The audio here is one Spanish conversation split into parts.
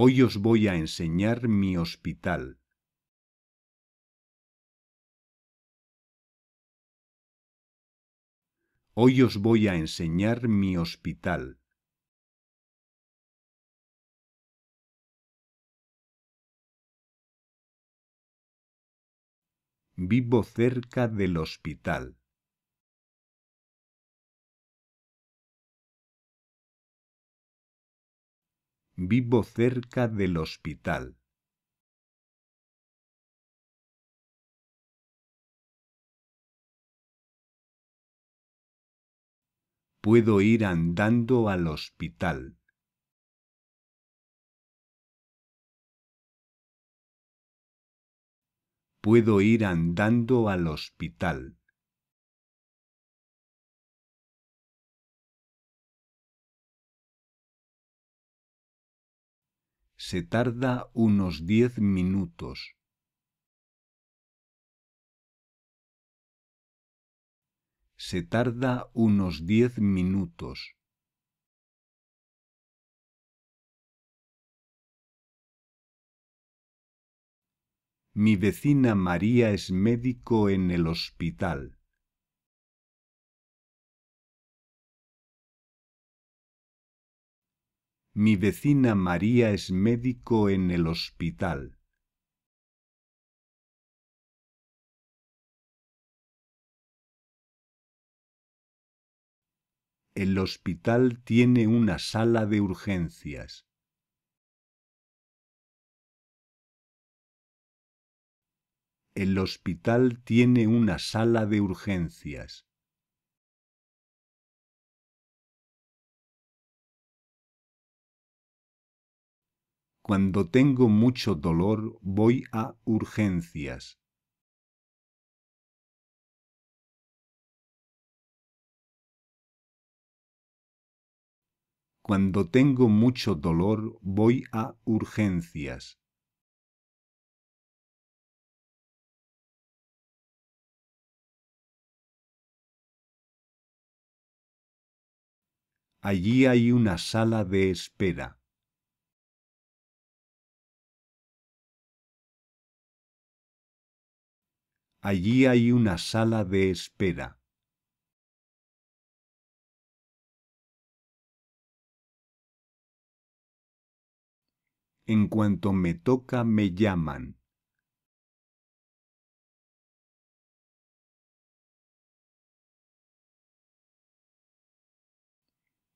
Hoy os voy a enseñar mi hospital. Hoy os voy a enseñar mi hospital. Vivo cerca del hospital. Vivo cerca del hospital. Puedo ir andando al hospital. Puedo ir andando al hospital. se tarda unos diez minutos. Se tarda unos diez minutos. Mi vecina María es médico en el hospital. Mi vecina María es médico en el hospital. el hospital tiene una sala de urgencias. El hospital tiene una sala de urgencias. Cuando tengo mucho dolor voy a urgencias. Cuando tengo mucho dolor voy a urgencias. Allí hay una sala de espera. Allí hay una sala de espera. En cuanto me toca me llaman.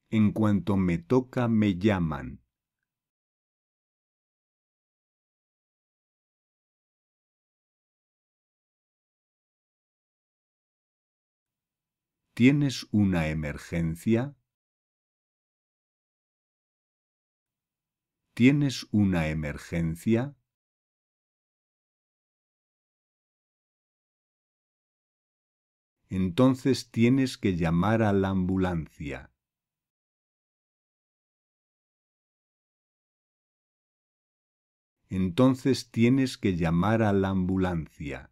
En cuanto me toca me llaman. ¿Tienes una emergencia? ¿Tienes una emergencia? Entonces tienes que llamar a la ambulancia. Entonces tienes que llamar a la ambulancia.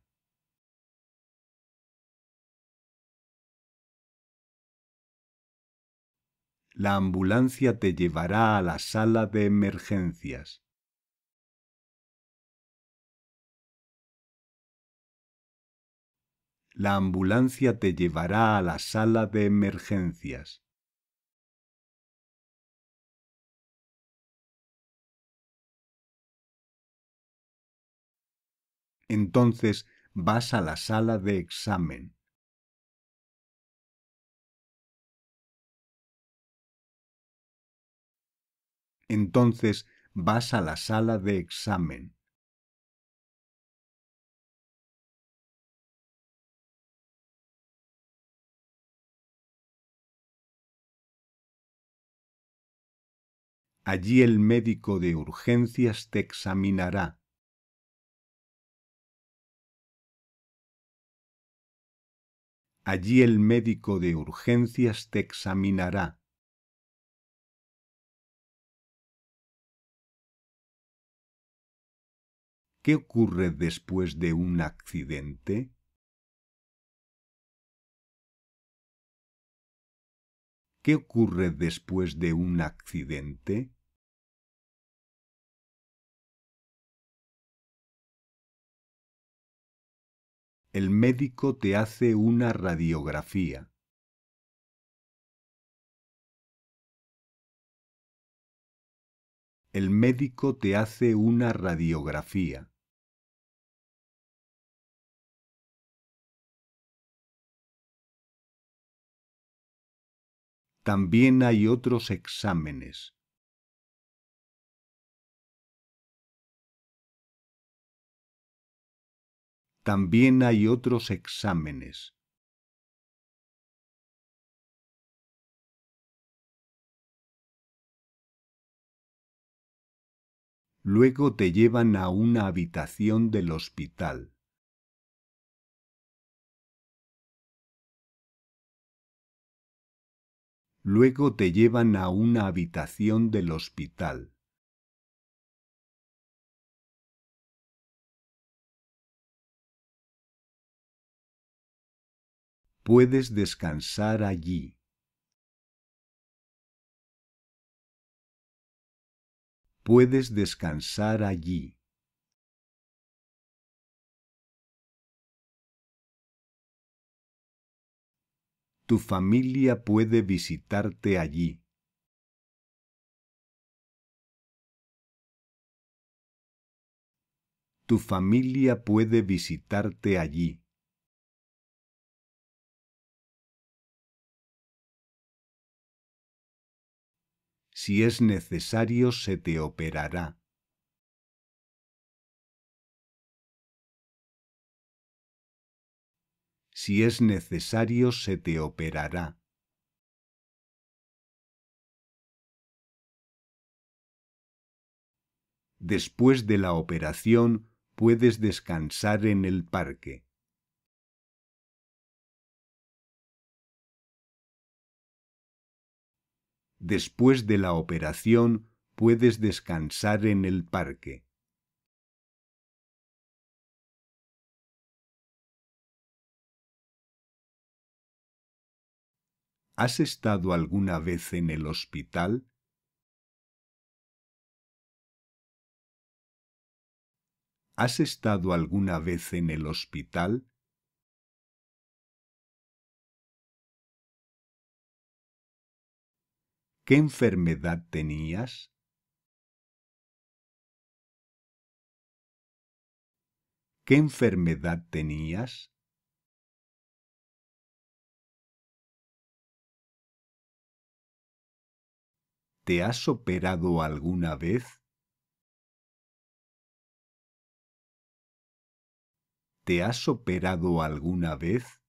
La ambulancia te llevará a la sala de emergencias. La ambulancia te llevará a la sala de emergencias. Entonces vas a la sala de examen. entonces vas a la sala de examen. Allí el médico de urgencias te examinará. Allí el médico de urgencias te examinará. ¿Qué ocurre después de un accidente? ¿Qué ocurre después de un accidente? El médico te hace una radiografía. el médico te hace una radiografía. También hay otros exámenes. También hay otros exámenes. Luego te llevan a una habitación del hospital. Luego te llevan a una habitación del hospital. Puedes descansar allí. puedes descansar allí. Tu familia puede visitarte allí. Tu familia puede visitarte allí. si es necesario se te operará. Si es necesario se te operará. Después de la operación puedes descansar en el parque. Después de la operación puedes descansar en el parque. ¿Has estado alguna vez en el hospital? ¿Has estado alguna vez en el hospital? ¿Qué enfermedad tenías? ¿Qué enfermedad tenías? ¿Te has operado alguna vez? ¿Te has operado alguna vez?